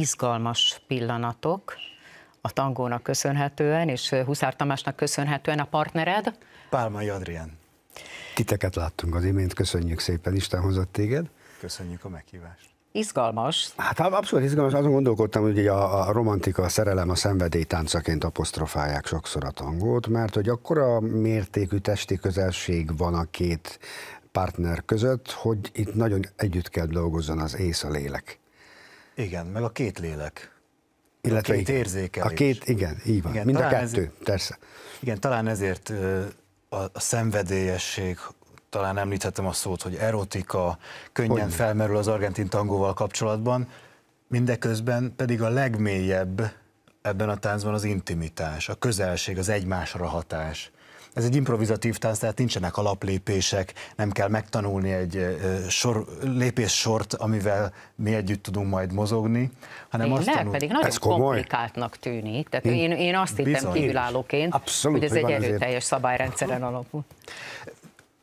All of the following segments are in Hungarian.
izgalmas pillanatok, a tangónak köszönhetően, és Huszár Tamásnak köszönhetően a partnered. Pálmai Adrián. Titeket láttunk az imént, köszönjük szépen, Isten hozott téged. Köszönjük a meghívást. Izgalmas. Hát abszolút izgalmas. Azon gondolkodtam, hogy a, a romantika, a szerelem, a táncaként apostrofálják sokszor a tangót, mert hogy akkora mértékű testi közelség van a két partner között, hogy itt nagyon együtt kell dolgozzon az ész a lélek. Igen, meg a két lélek. Illetve a két igen. érzékelés. A két, igen, így van, igen, mind a kettő, ezért, persze. Igen, talán ezért a, a szenvedélyesség, talán említhetem a szót, hogy erotika könnyen Hogyne. felmerül az argentin tangóval kapcsolatban, mindeközben pedig a legmélyebb ebben a táncban az intimitás, a közelség, az egymásra hatás ez egy improvizatív tánc, tehát nincsenek alaplépések, nem kell megtanulni egy sor, lépéssort, amivel mi együtt tudunk majd mozogni, hanem Tényleg, azt tanul... pedig nagyon ez komplikáltnak tűnik, tehát hm. én, én azt hittem kívülállóként, hogy ez egy erőteljes szabályrendszeren alapul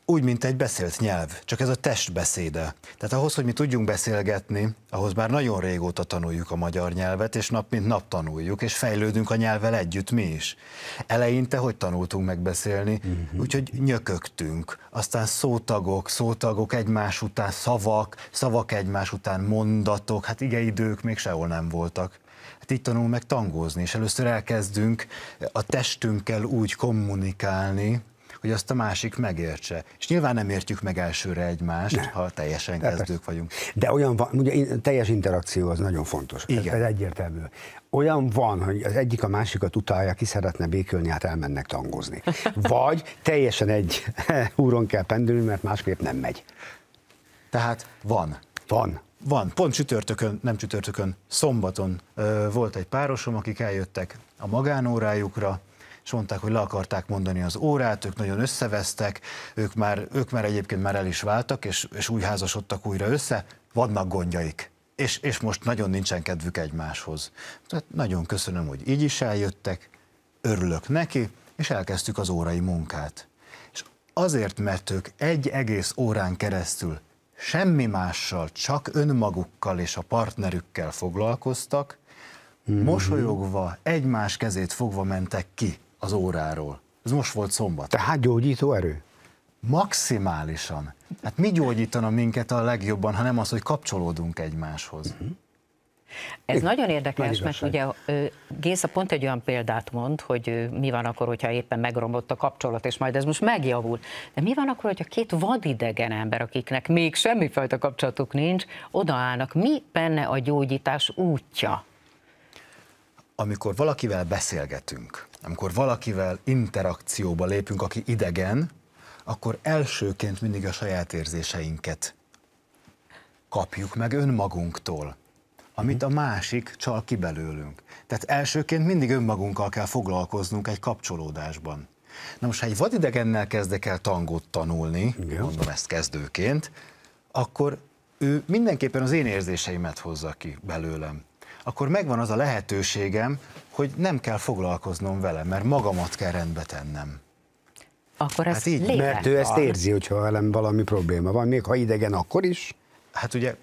úgy, mint egy beszélt nyelv, csak ez a testbeszéde. Tehát ahhoz, hogy mi tudjunk beszélgetni, ahhoz már nagyon régóta tanuljuk a magyar nyelvet, és nap mint nap tanuljuk, és fejlődünk a nyelvvel együtt mi is. Eleinte hogy tanultunk megbeszélni? Uh-huh. Úgyhogy nyökögtünk, aztán szótagok, szótagok egymás után, szavak, szavak egymás után, mondatok, hát igen, idők még sehol nem voltak hát így tanul meg tangózni, és először elkezdünk a testünkkel úgy kommunikálni, hogy azt a másik megértse. És nyilván nem értjük meg elsőre egymást, ne. ha teljesen De kezdők persze. vagyunk. De olyan van, ugye teljes interakció az nagyon fontos. Igen. Ez egyértelmű. Olyan van, hogy az egyik a másikat utálja, ki szeretne békülni, hát elmennek tangozni. Vagy teljesen egy úron kell pendülni, mert másképp nem megy. Tehát van. Van. Van, pont csütörtökön, nem csütörtökön, szombaton ö, volt egy párosom, akik eljöttek a magánórájukra, és mondták, hogy le akarták mondani az órát, ők nagyon összevesztek, ők már, ők már egyébként már el is váltak, és, és új házasodtak újra össze, vannak gondjaik. És, és most nagyon nincsen kedvük egymáshoz. Tehát nagyon köszönöm, hogy így is eljöttek, örülök neki, és elkezdtük az órai munkát. És azért, mert ők egy egész órán keresztül semmi mással, csak önmagukkal és a partnerükkel foglalkoztak, mm-hmm. mosolyogva, egymás kezét fogva mentek ki az óráról. Ez most volt szombat. Tehát gyógyító erő? Maximálisan. Hát mi gyógyítana minket a legjobban, ha nem az, hogy kapcsolódunk egymáshoz. Uh-huh. Ez Én, nagyon érdekes, mert ugye Géza pont egy olyan példát mond, hogy mi van akkor, hogyha éppen megromlott a kapcsolat, és majd ez most megjavul. De mi van akkor, hogyha két vadidegen ember, akiknek még semmifajta kapcsolatuk nincs, odaállnak, mi benne a gyógyítás útja? amikor valakivel beszélgetünk, amikor valakivel interakcióba lépünk, aki idegen, akkor elsőként mindig a saját érzéseinket kapjuk meg önmagunktól, amit a másik csal ki belőlünk. Tehát elsőként mindig önmagunkkal kell foglalkoznunk egy kapcsolódásban. Na most, ha egy vadidegennel kezdek el tangót tanulni, Igen. mondom ezt kezdőként, akkor ő mindenképpen az én érzéseimet hozza ki belőlem akkor megvan az a lehetőségem, hogy nem kell foglalkoznom vele, mert magamat kell rendbe tennem. Akkor ez hát így, lélek. Mert ő ezt érzi, hogyha velem valami probléma van, még ha idegen, akkor is. Hát ugye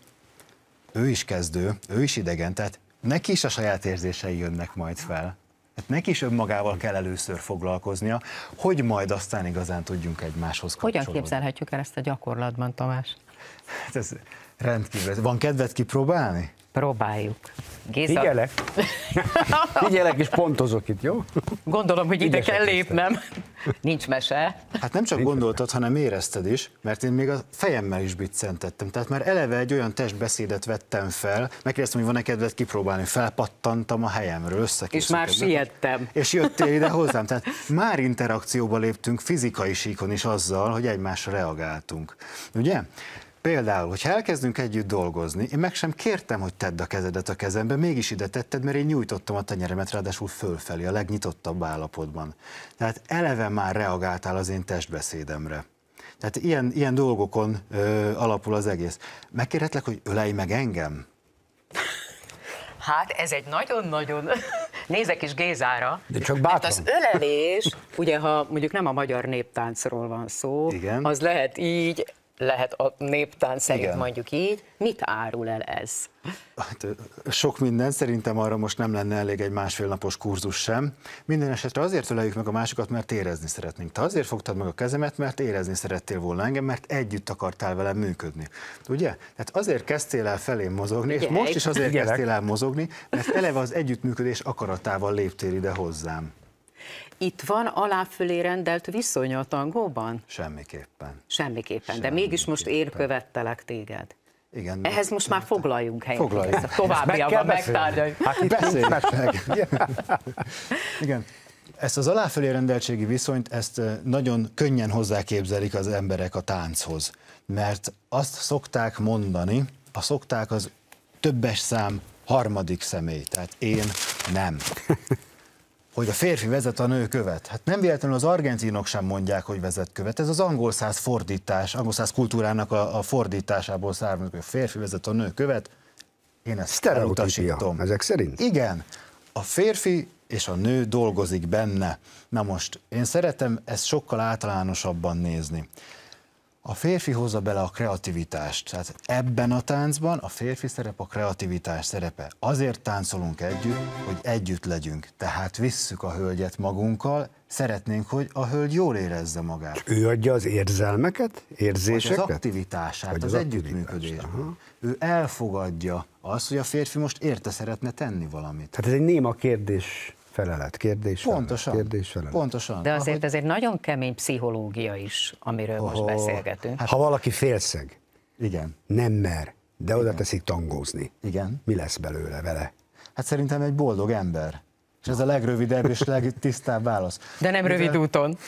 ő is kezdő, ő is idegen, tehát neki is a saját érzései jönnek majd fel. Hát neki is önmagával kell először foglalkoznia, hogy majd aztán igazán tudjunk egymáshoz kapcsolódni. Hogyan képzelhetjük el ezt a gyakorlatban, Tamás? Hát ez Rendkívül. Van kedved kipróbálni? Próbáljuk. Géza. Figyelek. Figyelek és pontozok itt, jó? Gondolom, hogy ide kell lépnem. Nincs mese. Hát nem csak gondoltad, hanem érezted is, mert én még a fejemmel is biccentettem. Tehát már eleve egy olyan testbeszédet vettem fel, megkérdeztem, hogy van-e kedved kipróbálni, felpattantam a helyemről, össze. És már siettem. És jöttél ide hozzám. Tehát már interakcióba léptünk fizikai síkon is azzal, hogy egymásra reagáltunk. Ugye? Például, hogyha elkezdünk együtt dolgozni, én meg sem kértem, hogy tedd a kezedet a kezembe, mégis ide tetted, mert én nyújtottam a tenyeremet, ráadásul fölfelé, a legnyitottabb állapotban. Tehát eleve már reagáltál az én testbeszédemre. Tehát ilyen, ilyen dolgokon ö, alapul az egész. Megkérhetlek, hogy ölelj meg engem? Hát ez egy nagyon-nagyon... Nézek is Gézára. De csak bátran. Hát az ölelés, ugye ha mondjuk nem a magyar néptáncról van szó, Igen. az lehet így, lehet a néptán szerint Igen. mondjuk így. Mit árul el ez? Hát, sok minden, szerintem arra most nem lenne elég egy másfél napos kurzus sem. Minden esetre azért öleljük meg a másikat, mert érezni szeretnénk. Te azért fogtad meg a kezemet, mert érezni szerettél volna engem, mert együtt akartál velem működni. Ugye? Tehát azért kezdtél el felém mozogni, Ugye, és most is azért Ugye. kezdtél el mozogni, mert eleve az együttműködés akaratával léptél ide hozzám. Itt van fölé rendelt viszony a tangóban? Semmiképpen. Semmiképpen, de mégis most én követtelek téged. Igen. Ehhez most már foglaljunk helyet. Foglaljunk. Ezt a továbbiakban meg megtárgyaljuk. Hát itt meg meg. Igen. Ezt az aláfölé rendeltségi viszonyt, ezt nagyon könnyen hozzáképzelik az emberek a tánchoz. Mert azt szokták mondani, a szokták az többes szám harmadik személy, tehát én nem hogy a férfi vezet, a nő követ. Hát nem véletlenül az argentinok sem mondják, hogy vezet követ. Ez az angol száz fordítás, angol száz kultúrának a, a fordításából származik, hogy a férfi vezet, a nő követ. Én ezt elutasítom. Ezek szerint? Igen. A férfi és a nő dolgozik benne. Na most, én szeretem ezt sokkal általánosabban nézni. A férfi hozza bele a kreativitást, tehát ebben a táncban a férfi szerep a kreativitás szerepe. Azért táncolunk együtt, hogy együtt legyünk, tehát visszük a hölgyet magunkkal, szeretnénk, hogy a hölgy jól érezze magát. Ő adja az érzelmeket, érzéseket? az aktivitását, Vagy az, az együttműködést. Ő elfogadja azt, hogy a férfi most érte szeretne tenni valamit. Tehát ez egy néma kérdés felelet, kérdés, pontosan, felelet, kérdés, felelet. Pontosan. De azért Ahogy... ez egy nagyon kemény pszichológia is, amiről oh, most beszélgetünk. Hát, hát, ha valaki félszeg, igen. nem mer, de igen. oda teszik tangózni. Igen. Mi lesz belőle vele? Hát szerintem egy boldog ember. És ez a legrövidebb és legtisztább válasz. De nem Mivel... rövid úton.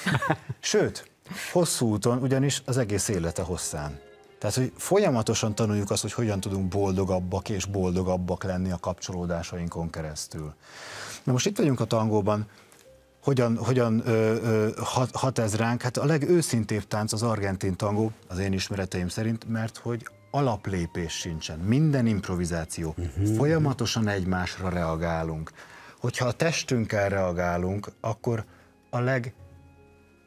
Sőt, hosszú úton, ugyanis az egész élete hosszán. Tehát, hogy folyamatosan tanuljuk azt, hogy hogyan tudunk boldogabbak és boldogabbak lenni a kapcsolódásainkon keresztül. Na most itt vagyunk a tangóban, hogyan, hogyan ö, ö, hat, hat ez ránk? Hát a legőszintébb tánc az argentin tangó, az én ismereteim szerint, mert hogy alaplépés sincsen, minden improvizáció, uh-huh. folyamatosan egymásra reagálunk. Hogyha a testünkkel reagálunk, akkor a leg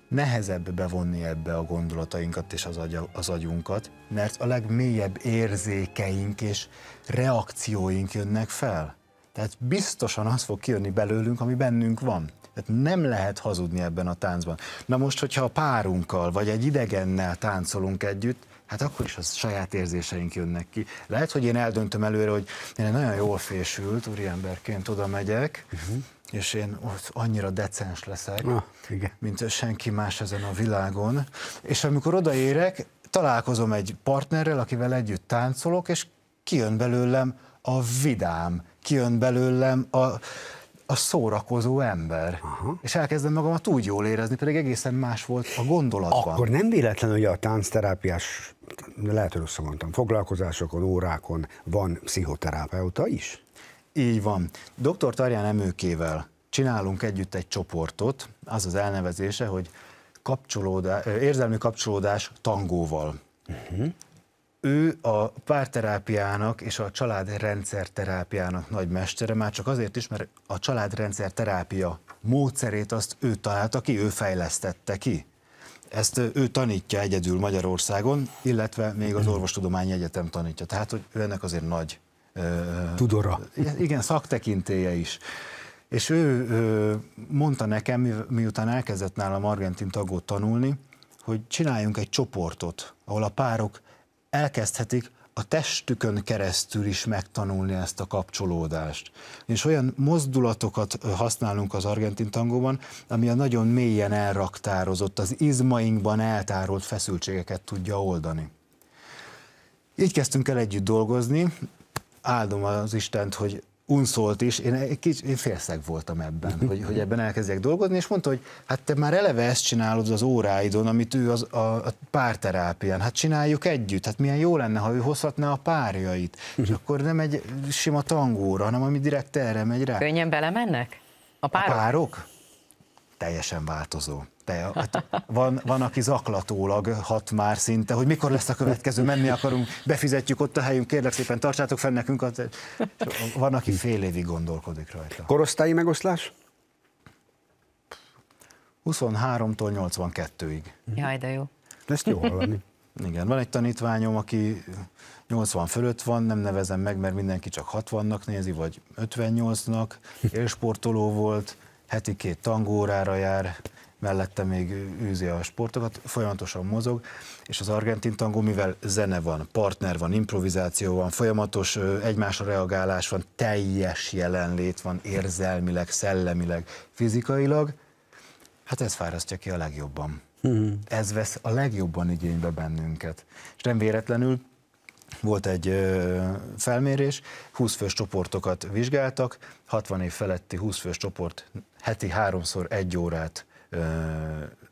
nehezebb bevonni ebbe a gondolatainkat és az, agy, az agyunkat, mert a legmélyebb érzékeink és reakcióink jönnek fel. Tehát biztosan az fog kijönni belőlünk, ami bennünk van. Tehát nem lehet hazudni ebben a táncban. Na most, hogyha a párunkkal, vagy egy idegennel táncolunk együtt, hát akkor is az saját érzéseink jönnek ki. Lehet, hogy én eldöntöm előre, hogy én egy nagyon jól fésült úriemberként oda megyek, uh-huh. és én ott annyira decens leszek, ah, igen. mint senki más ezen a világon. És amikor odaérek, találkozom egy partnerrel, akivel együtt táncolok, és kijön belőlem a vidám, kijön belőlem a a szórakozó ember. Aha. És elkezdem magamat úgy jól érezni, pedig egészen más volt a gondolatban. Akkor nem véletlen, hogy a táncterápiás, lehet, hogy rosszul mondtam, foglalkozásokon, órákon van pszichoterapeuta is? Így van. Dr. Tarján Emőkével csinálunk együtt egy csoportot, az az elnevezése, hogy kapcsolódás, érzelmi kapcsolódás tangóval. Uh-huh ő a párterápiának és a családrendszer terápiának nagy mestere, már csak azért is, mert a családrendszer terápia módszerét azt ő találta ki, ő fejlesztette ki. Ezt ő tanítja egyedül Magyarországon, illetve még az mhm. Orvostudományi Egyetem tanítja. Tehát, hogy ő ennek azért nagy... Tudora. Igen, szaktekintéje is. És ő mondta nekem, miután elkezdett nálam argentin tagot tanulni, hogy csináljunk egy csoportot, ahol a párok elkezdhetik a testükön keresztül is megtanulni ezt a kapcsolódást. És olyan mozdulatokat használunk az argentin tangóban, ami a nagyon mélyen elraktározott, az izmainkban eltárolt feszültségeket tudja oldani. Így kezdtünk el együtt dolgozni, áldom az Istent, hogy unszolt is, én, egy kicsi, én félszeg voltam ebben, hogy, hogy ebben elkezdjek dolgozni, és mondta, hogy hát te már eleve ezt csinálod az óráidon, amit ő az, a, a párterápián, hát csináljuk együtt, hát milyen jó lenne, ha ő hozhatná a párjait, és akkor nem egy sima tangóra, hanem ami direkt erre megy rá. Könnyen belemennek? A párok? A párok? teljesen változó. Te, hát van, van, aki zaklatólag hat már szinte, hogy mikor lesz a következő, menni akarunk, befizetjük ott a helyünk, kérlek szépen tartsátok fel nekünk. Hát, van, aki fél évig gondolkodik rajta. Korosztályi megoszlás? 23-tól 82-ig. Jaj, de jó. Ezt jó hallani. Igen, van egy tanítványom, aki 80 fölött van, nem nevezem meg, mert mindenki csak 60-nak nézi, vagy 58-nak, élsportoló volt, heti két tangórára jár, mellette még űzi a sportokat, folyamatosan mozog, és az argentin tangó, mivel zene van, partner van, improvizáció van, folyamatos egymásra reagálás van, teljes jelenlét van érzelmileg, szellemileg, fizikailag, hát ez fárasztja ki a legjobban. Hmm. Ez vesz a legjobban igénybe bennünket. És nem véletlenül volt egy felmérés, 20 fős csoportokat vizsgáltak, 60 év feletti 20 fős csoport heti háromszor egy órát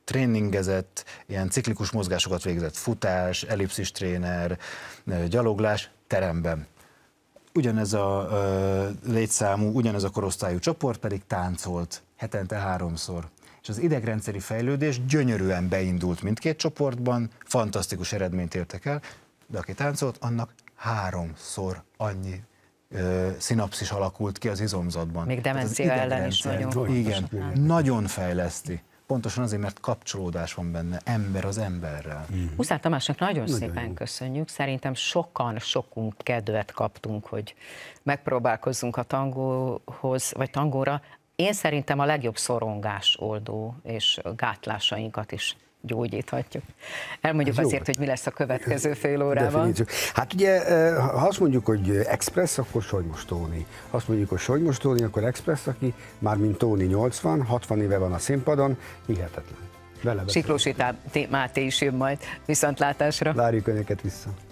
tréningezett, ilyen ciklikus mozgásokat végzett, futás, ellipszis tréner, gyaloglás teremben. Ugyanez a létszámú, ugyanez a korosztályú csoport pedig táncolt hetente háromszor. És az idegrendszeri fejlődés gyönyörűen beindult mindkét csoportban, fantasztikus eredményt értek el, de aki táncolt, annak háromszor annyi szinapszis alakult ki az izomzatban. Még demencia hát ellen is nagyon Igen, nagyon fejleszti. Pontosan azért, mert kapcsolódás van benne, ember az emberrel. Mm. Huszár Tamásnak nagyon, nagyon szépen jó. köszönjük. Szerintem sokan, sokunk kedvet kaptunk, hogy megpróbálkozzunk a tangóhoz, vagy tangóra, én szerintem a legjobb szorongás oldó és gátlásainkat is gyógyíthatjuk. Elmondjuk hát azért, hogy mi lesz a következő fél órában. Definíció. Hát ugye, eh, ha azt mondjuk, hogy Express, akkor Solymos Tóni. Ha azt mondjuk, hogy Solymos Tóni, akkor Express, aki már mint Tóni 80, 60 éve van a színpadon, hihetetlen. Siklósi Máté is jön majd viszontlátásra. Várjuk Önöket vissza.